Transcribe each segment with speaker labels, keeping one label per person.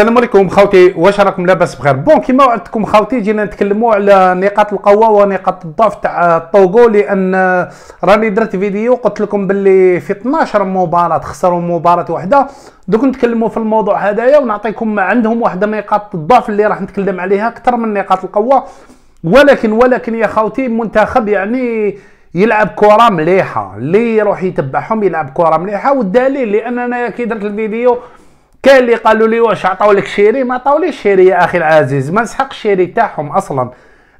Speaker 1: السلام عليكم خاوتي واش راكم لاباس بخير بون كيما وعدتكم خاوتي جينا نتكلموا على نقاط القوه ونقاط الضعف تاع الطوغو لان راني درت فيديو قلت لكم باللي في 12 مباراه خسروا مباراه واحده دوك نتكلموا في الموضوع هذايا ونعطيكم عندهم من نقاط الضعف اللي راح نتكلم عليها اكثر من نقاط القوه ولكن ولكن يا خاوتي منتخب يعني يلعب كره مليحه اللي يروح يتبعهم يلعب كره مليحه والدليل لان انا كي درت الفيديو كاين اللي قالوا لي واش عطاو لك شيري ما عطاوليش شيري يا اخي العزيز ما نسحق الشيري تاعهم اصلا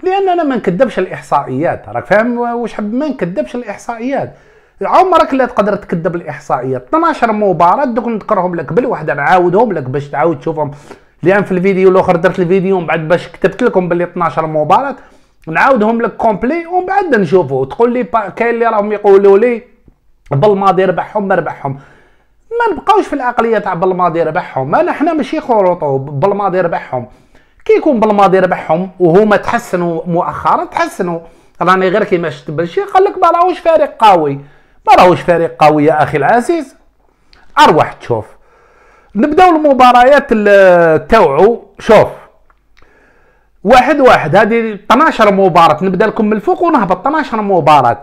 Speaker 1: انا ما نكذبش الاحصائيات راك فاهم واش حب ما نكذبش الاحصائيات عمرك لا تقدر تكذب الاحصائيات 12 مباراه دوك نذكرهم لك بالوحده نعاودهم لك باش تعاود تشوفهم لان في الفيديو الاخر درت الفيديو من بعد باش كتبت لكم باللي 12 مباراه نعاودهم لك كومبلي ومن بعد نشوفوا تقول لي كاين اللي راهم يقولوا لي بالماضي ربحهم ما ربحهم ما نبقاوش في العقليه تاع بالماضي ربحهم انا حنا ماشي خروطو بالماضي ربحهم كي يكون بالماضي ربحهم وهما تحسنوا مؤخرا تحسنوا راني غير كيما شفت بلشي قال لك ما راهوش فريق قوي ما راهوش فريق قوي يا اخي العزيز اروح تشوف نبداو المباريات تاوعو شوف واحد واحد هذه 12 مباراة نبدا لكم من الفوق ونهبط 12 مباراة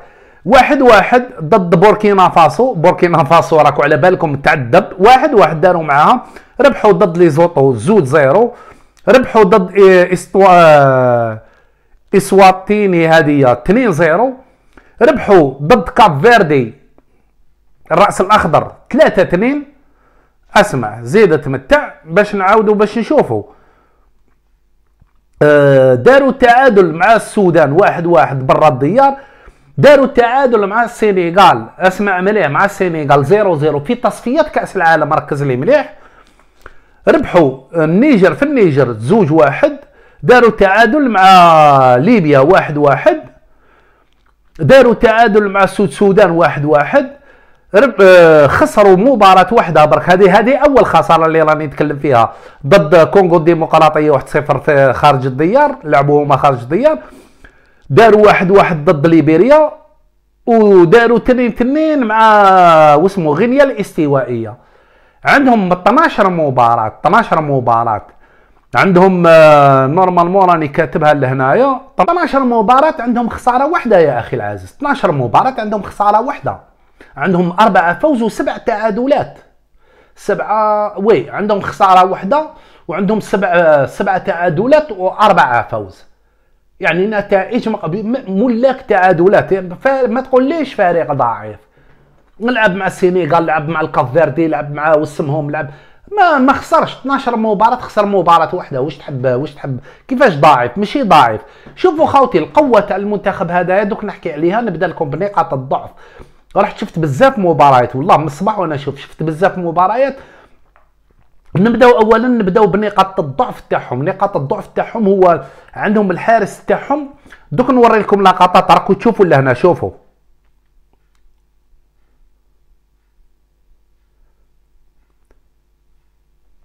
Speaker 1: واحد واحد ضد بوركينا فاسو بوركينا فاسو راكو على بالكم تعذب واحد واحد داروا معاها ربحوا ضد لي زوطو زود زيرو ربحوا ضد استوا آه، اسواتيني هذه 2 0 ربحوا ضد كاب فيردي الراس الاخضر 3 2 اسمع زيد تمتع باش نعاودوا باش نشوفوا آه، داروا تعادل مع السودان واحد واحد برا الديار داروا التعادل مع السينيغال اسمع مليح مع السينيغال 0 0 في تصفيات كاس العالم ركز لي مليح ربحوا النيجر في النيجر زوج واحد داروا تعادل مع ليبيا واحد واحد داروا تعادل مع السود سودان واحد واحد رب آه، خسروا مباراة واحدة برك هذه هذه أول خسارة اللي راني نتكلم فيها ضد كونغو الديمقراطيه واحد صفر خارج الديار لعبوا هما خارج الديار داروا واحد واحد ضد ليبيريا وداروا تنين تنين مع واسمو غينيا الاستوائيه عندهم 12 مباراه 12 مباراه عندهم آه، نورمالمون راني كاتبها لهنايا 12 مباراة عندهم خسارة واحدة يا أخي العزيز 12 مباراة عندهم خسارة واحدة عندهم أربعة فوز وسبع تعادلات سبعة وي عندهم خسارة واحدة وعندهم سبع آه، سبع تعادلات وأربعة فوز يعني نتائج ملاك تعادلات فما تقوليش فريق ضعيف نلعب مع السينيغال لعب مع الكافيردي لعب مع وسمهم لعب ما ما خسرش 12 مباراة خسر مباراة واحدة واش تحب واش تحب كيفاش ضعيف ماشي ضعيف شوفوا خاوتي القوة تاع المنتخب هذايا دوك نحكي عليها نبدا لكم بنقاط الضعف رحت شفت بزاف مباريات والله من الصباح وانا شوف شفت بزاف مباريات نبداو اولا نبداو بنقاط الضعف تاعهم نقاط الضعف تاعهم هو عندهم الحارس تاعهم دوك نوري لكم لقطات راكو تشوفوا لهنا شوفوا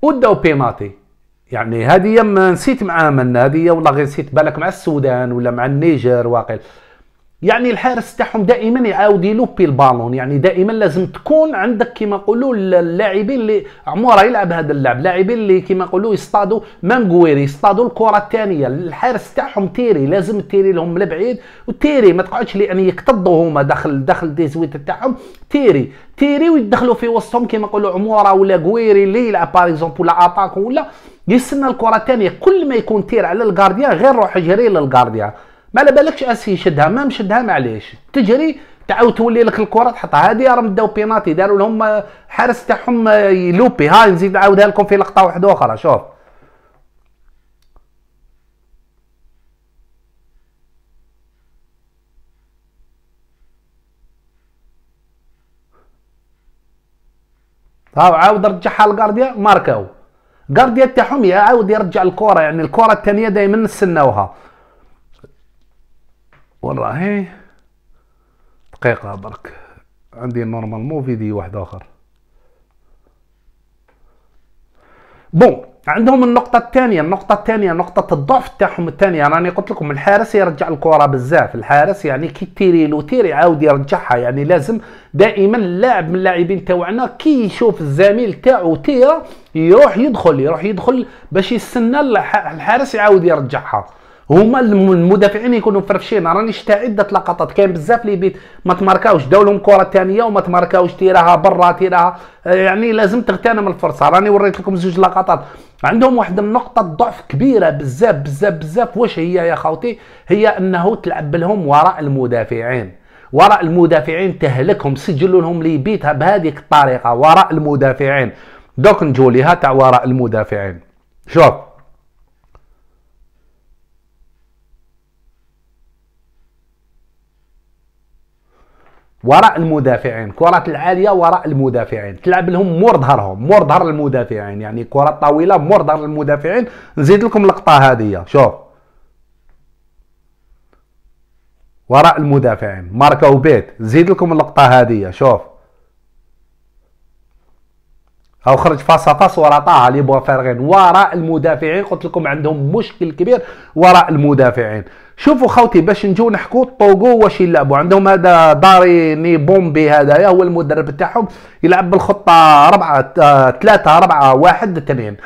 Speaker 1: وداو بيناتي يعني هذه ما نسيت مع من هذه والله غير نسيت بالك مع السودان ولا مع النيجر واقيل يعني الحارس تاعهم دائما يعاود يلوبي البالون يعني دائما لازم تكون عندك كما نقولوا اللاعبين اللي عمره يلعب هذا اللعب لاعبين اللي كما نقولوا يصطادوا مام قويري يصطادوا الكره الثانيه الحارس تاعهم تيري لازم تيري لهم لبعيد وتيري ما تقعدش لان يكتضوا هما داخل داخل ديزويت تاعهم تيري تيري ويدخلوا في وسطهم كما نقولوا عمورا ولا قويري اللي يلعب باغ ولا اتاك ولا يستنى الكره الثانيه كل ما يكون تير على الغارديان غير روح جري للغارديان ما على بالكش اسي يشدها ما مشدها معليش تجري تعاود تولي لك الكره تحطها هذه راهم داو بيناتي داروا لهم حارس تاعهم يلوبي هاي نزيد نعاودها لكم في لقطه واحده اخرى شوف هاو عاود رجعها لغارديا ماركاو غارديا تاعهم يعاود يرجع الكره يعني الكره الثانيه دائما نستناوها راهي دقيقة برك عندي نورمالمون فيديو واحد اخر بون عندهم النقطة الثانية النقطة الثانية نقطة الضعف تاعهم الثانية راني قلت لكم الحارس يرجع الكرة بزاف الحارس يعني كي تيري لو تيري عاود يرجعها يعني لازم دائما اللاعب من اللاعبين تاعنا كي يشوف الزميل تاعو تيرا يروح يدخل يروح يدخل باش يستنى الحارس يعاود يرجعها هما المدافعين يكونوا مفرفشين راني شتا عده لقطات كاين بزاف لي بيت ما تماركاوش داو لهم كره ثانيه وما تماركاوش تيراها برا تيراها آه، يعني لازم تغتنم الفرصه راني وريت لكم زوج لقطات عندهم واحد النقطة ضعف كبيرة بزاف بزاف بزاف واش هي يا خوتي هي انه تلعب لهم وراء المدافعين وراء المدافعين تهلكهم سجلوا لهم لي بيتها بهذيك الطريقة وراء المدافعين دوك نجوليها تاع وراء المدافعين شوف وراء المدافعين كرات العاليه وراء المدافعين تلعب لهم مور ظهرهم مور ظهر المدافعين يعني كرات طويله مور ظهر المدافعين نزيد لكم اللقطه هذه شوف وراء المدافعين ماركا بيت زيد لكم اللقطه هذه شوف او خرج فاس فاس ورا طه لي بوفارغين وراء المدافعين قلت لكم عندهم مشكل كبير وراء المدافعين شوفوا خوتي باش نجو نحكوا طوغو واش يلعبوا عندهم هذا داري ني بومبي هذايا هو المدرب تاعهم يلعب بالخطه 4 3 4 1 2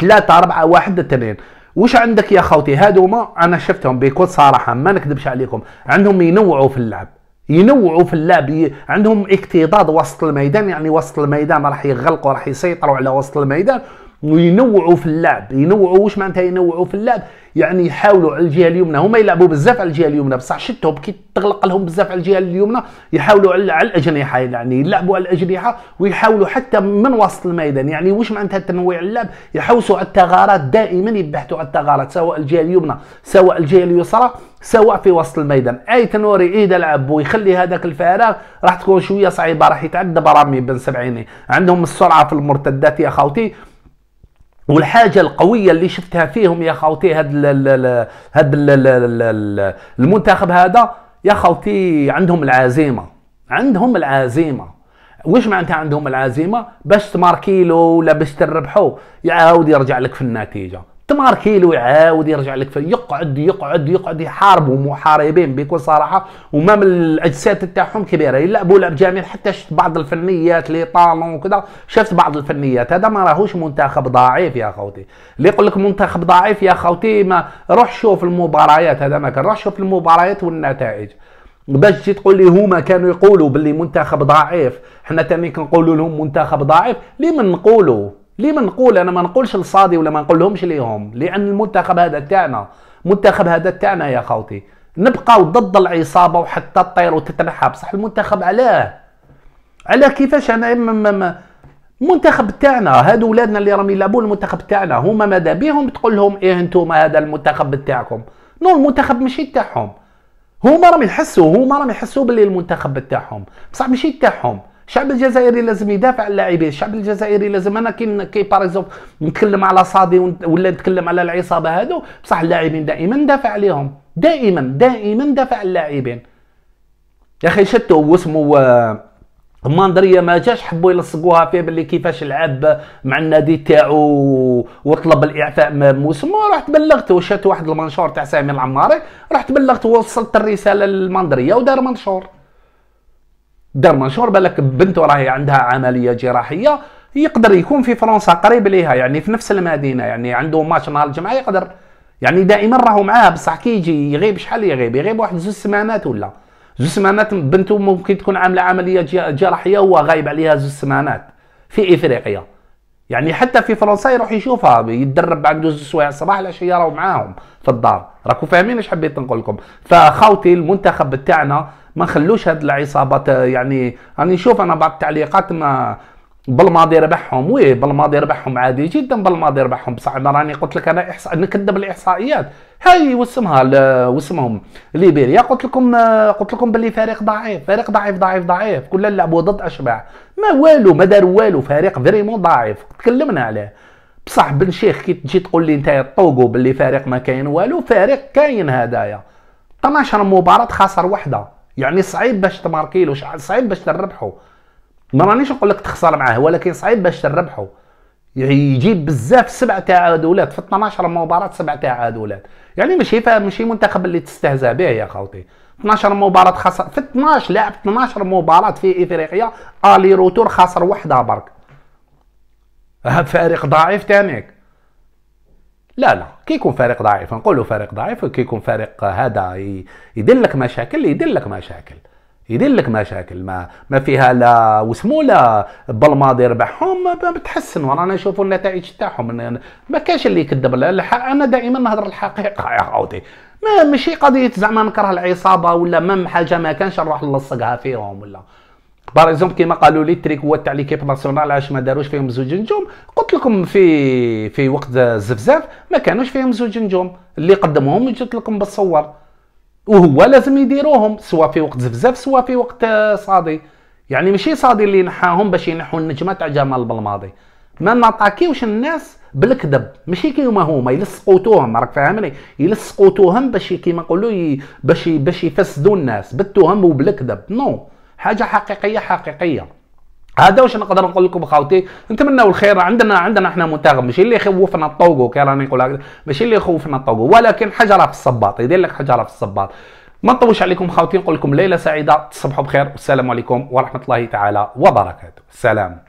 Speaker 1: 3 4 1 2 واش عندك يا خوتي هادوما انا شفتهم بكل صراحه ما نكذبش عليكم عندهم ينوعوا في اللعب ينوعوا في اللعب عندهم اكتضاد وسط الميدان يعني وسط الميدان راح يغلقوا راح يسيطروا على وسط الميدان وينوعوا في اللعب ينوعوا واش معناتها ينوعوا في اللعب يعني يحاولوا على الجهه اليمنى هما يلعبوا بزاف على الجهه اليمنى بصح شتهم كي تغلق لهم بزاف على الجهه اليمنى يحاولوا على الاجنحه يعني يلعبوا على الاجنحه ويحاولوا حتى من وسط الميدان يعني واش معناتها تنويع اللعب يحوسوا على الثغرات دائما يبحثوا على الثغرات سواء الجهه اليمنى سواء الجهه اليسرى سواء في وسط الميدان اي تنوري اذا لعب ويخلي هذاك الفراغ راح تكون شويه صعيبه راح يتعدى برامي بن سبعيني عندهم السرعه في المرتدات يا خوتي والحاجة القوية اللي شفتها فيهم يا خوتي هاد ال هاد ال المنتخب هذا يا خوتي عندهم العزيمة عندهم العزيمة واش معناتها عندهم العزيمه باش تماركيلو ولا باش تربحو يعاود يرجع لك في النتيجه تماركي له يعاود يرجع لك يقعد يقعد يقعد يحاربوا محاربين بكل صراحه وما من الاجساد تاعهم كبيره يلعبوا لعب جميل حتى شفت بعض الفنيات لي طالون وكذا شفت بعض الفنيات هذا ما راهوش منتخب ضعيف يا خوتي اللي يقول لك منتخب ضعيف يا خوتي ما روح شوف المباريات هذا ما كان روح شوف المباريات والنتائج باش تجي تقول لي هما كانوا يقولوا باللي منتخب ضعيف حنا تاني كنقولوا لهم منتخب ضعيف ليه نقولوا ليه ما نقول انا ما نقولش لصادي ولا ما نقولهمش ليهم لان المنتخب هذا تاعنا المنتخب هذا تاعنا يا خوتي نبقاو ضد العصابه وحتى تطير وتتنحى بصح المنتخب علاه على كيفاش انا المنتخب تاعنا هادو ولادنا اللي راهم يلعبوا المنتخب تاعنا هما ماذا بيهم تقول لهم ايه انتم هذا المنتخب تاعكم نو المنتخب ماشي تاعهم هما راهم يحسوا هما راهم يحسوا باللي المنتخب تاعهم بصح ماشي تاعهم الشعب الجزائري لازم يدافع على اللاعبين الشعب الجزائري لازم انا كي كي باريزوب نتكلم على صادي ولا نتكلم على العصابه هادو بصح اللاعبين دائما ندافع عليهم دائما دائما ندافع على اللاعبين يا اخي شتو واسمو آه، ماندريا ما جاش حبوا يلصقوها فيه باللي كيفاش لعب مع النادي تاعو وطلب الاعفاء موسم ورحت بلغت وشات واحد المنشور تاع سامي العماري رحت بلغت ووصلت الرساله للماندريا ودار منشور دار منشور بالك بنت راهي عندها عمليه جراحيه يقدر يكون في فرنسا قريب ليها يعني في نفس المدينه يعني عنده ماتش نهار الجمعه يقدر يعني دائما راهو معاه بصح كي يجي يغيب شحال يغيب يغيب واحد زوج سمانات ولا زوج سمانات بنته ممكن تكون عامله عمليه جراحيه وهو غايب عليها زوج سمانات في افريقيا يعني حتى في فرنسا يروح يشوفها يتدرب جوج سوايع الصباح العشيه راهو معاهم في الدار راكم فاهمين ايش حبيت نقول لكم فخاوتي المنتخب بتاعنا ما نخلوش هاد العصابات يعني راني نشوف انا بعض التعليقات ما بالماضي ربحهم ويه بالماضي ربحهم عادي جدا بالماضي ربحهم بصح انا راني قلت لك انا احصاء نكذب الاحصائيات هاي واسمها واسمهم ليبيريا قلت لكم قلت لكم باللي فريق ضعيف فريق ضعيف ضعيف ضعيف كلها لعبوا ضد اشباع ما والو ما داروا والو فريق فريمون ضعيف تكلمنا عليه بصح بن شيخ كي تجي تقول لي انت طوقو باللي فريق ما كاين والو فريق كاين هدايا 12 مباراه خسر وحده يعني صعيب باش تماركيلو صعيب باش تربحو ما رانيش نقول لك تخسر معاه ولكن صعيب باش تربحو يعني يجيب بزاف سبع تعادلات في 12 مباراه سبع تعادلات يعني ماشي ماشي منتخب اللي تستهزأ به يا خوتي 12 مباراة خسر في 12 لاعب 12 مباراة في افريقيا الي روتور خسر وحده برك فريق ضعيف تانيك لا لا كي يكون فريق ضعيف نقولوا فريق ضعيف كي يكون فريق هذا يدير لك مشاكل يدير لك مشاكل يدير لك مشاكل ما ما فيها لا وسمو لا بالماضي ربحهم ما بتحسن ورانا نشوفوا النتائج تاعهم ما كاش اللي يكذب انا دائما نهضر الحقيقه يا خوتي ما ماشي قضيه زعما نكره العصابه ولا مم حاجه ما كانش نروح نلصقها فيهم ولا باغ اكزومبل كيما قالوا لي هو تاع ليكيب ناسيونال علاش ما داروش فيهم زوج نجوم قلت لكم في في وقت الزفزاف ما كانوش فيهم زوج نجوم اللي قدمهم جبت لكم بالصور وهو لازم يديروهم سواء في وقت زفزاف سواء في وقت آه، صادي يعني ماشي صادي اللي نحاهم باش ينحوا النجمه تاع جمال بالماضي ما نعطاكيوش الناس بالكذب ماشي كيما هما يلصقوتوهم توهم راك فاهمني يلصقوتوهم توهم باش كيما نقولوا باش باش يفسدوا الناس بالتهم وبالكذب نو no. حاجه حقيقيه حقيقيه هذا واش نقدر نقول لكم اخوتي نتمنوا الخير عندنا عندنا احنا منتخب ماشي اللي يخوفنا الطوغو كي راني نقول هكذا ماشي اللي يخوفنا الطوغو ولكن حجره في الصباط يدير لك حجره في الصباط ما نطولش عليكم خاوتي نقول لكم ليله سعيده تصبحوا بخير والسلام عليكم ورحمه الله تعالى وبركاته سلام